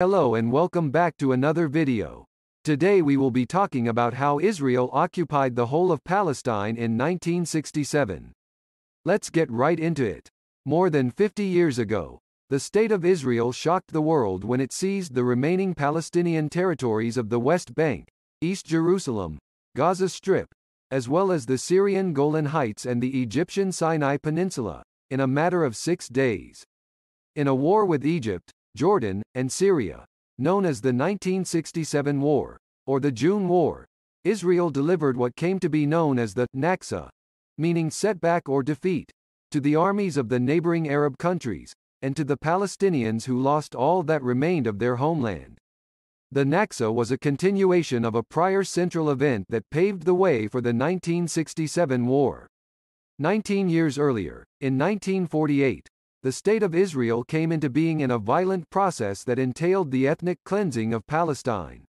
Hello and welcome back to another video. Today we will be talking about how Israel occupied the whole of Palestine in 1967. Let's get right into it. More than 50 years ago, the state of Israel shocked the world when it seized the remaining Palestinian territories of the West Bank, East Jerusalem, Gaza Strip, as well as the Syrian Golan Heights and the Egyptian Sinai Peninsula, in a matter of six days. In a war with Egypt, Jordan, and Syria. Known as the 1967 War, or the June War, Israel delivered what came to be known as the Naksa, meaning setback or defeat, to the armies of the neighboring Arab countries, and to the Palestinians who lost all that remained of their homeland. The Naksa was a continuation of a prior central event that paved the way for the 1967 war. Nineteen years earlier, in 1948, the State of Israel came into being in a violent process that entailed the ethnic cleansing of Palestine.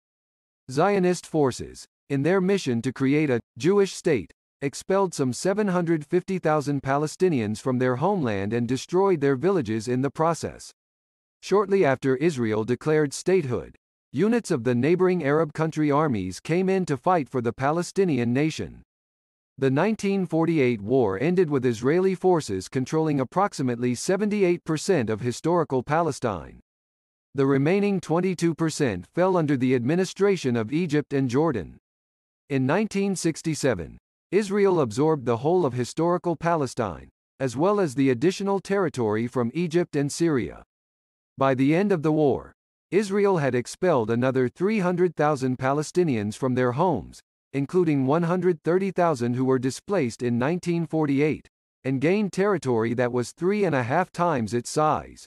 Zionist forces, in their mission to create a Jewish state, expelled some 750,000 Palestinians from their homeland and destroyed their villages in the process. Shortly after Israel declared statehood, units of the neighboring Arab country armies came in to fight for the Palestinian nation. The 1948 war ended with Israeli forces controlling approximately 78% of historical Palestine. The remaining 22% fell under the administration of Egypt and Jordan. In 1967, Israel absorbed the whole of historical Palestine, as well as the additional territory from Egypt and Syria. By the end of the war, Israel had expelled another 300,000 Palestinians from their homes, including 130,000 who were displaced in 1948, and gained territory that was three and a half times its size.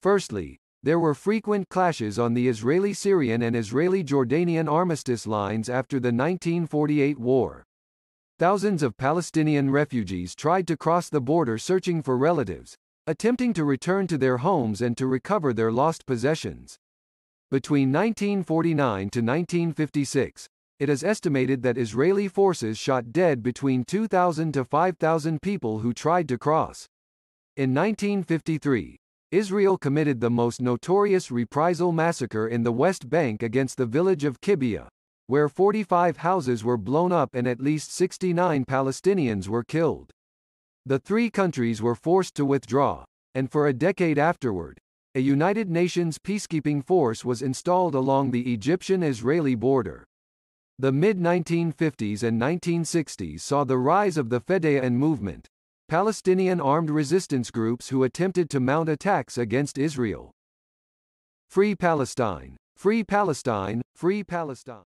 Firstly, there were frequent clashes on the Israeli Syrian and Israeli Jordanian armistice lines after the 1948 war. Thousands of Palestinian refugees tried to cross the border searching for relatives, attempting to return to their homes and to recover their lost possessions. Between 1949 to 1956, it is estimated that Israeli forces shot dead between 2,000 to 5,000 people who tried to cross. In 1953, Israel committed the most notorious reprisal massacre in the West Bank against the village of Kibya, where 45 houses were blown up and at least 69 Palestinians were killed. The three countries were forced to withdraw, and for a decade afterward, a United Nations peacekeeping force was installed along the Egyptian-Israeli border. The mid-1950s and 1960s saw the rise of the Fedayeen movement, Palestinian armed resistance groups who attempted to mount attacks against Israel. Free Palestine! Free Palestine! Free Palestine!